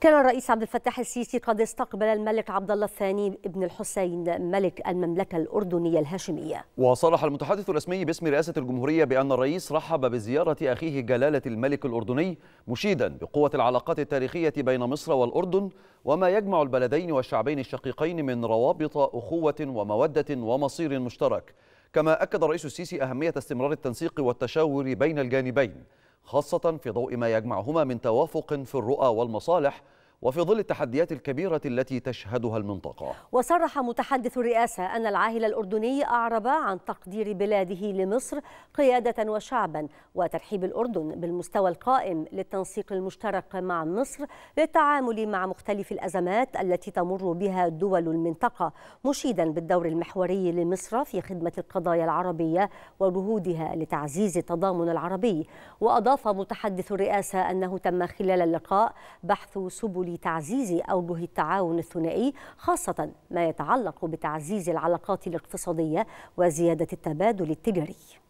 كان الرئيس عبد الفتاح السيسي قد استقبل الملك عبد الله الثاني ابن الحسين ملك المملكة الأردنية الهاشمية وصرح المتحدث الرسمي باسم رئاسة الجمهورية بأن الرئيس رحب بزيارة أخيه جلالة الملك الأردني مشيدا بقوة العلاقات التاريخية بين مصر والأردن وما يجمع البلدين والشعبين الشقيقين من روابط أخوة ومودة ومصير مشترك كما أكد الرئيس السيسي أهمية استمرار التنسيق والتشاور بين الجانبين خاصة في ضوء ما يجمعهما من توافق في الرؤى والمصالح وفي ظل التحديات الكبيرة التي تشهدها المنطقة وصرح متحدث الرئاسة أن العاهل الأردني أعرب عن تقدير بلاده لمصر قيادة وشعبا وترحيب الأردن بالمستوى القائم للتنسيق المشترك مع مصر للتعامل مع مختلف الأزمات التي تمر بها دول المنطقة مشيدا بالدور المحوري لمصر في خدمة القضايا العربية وجهودها لتعزيز التضامن العربي وأضاف متحدث الرئاسة أنه تم خلال اللقاء بحث سبل تعزيز أوجه التعاون الثنائي خاصة ما يتعلق بتعزيز العلاقات الاقتصادية وزيادة التبادل التجاري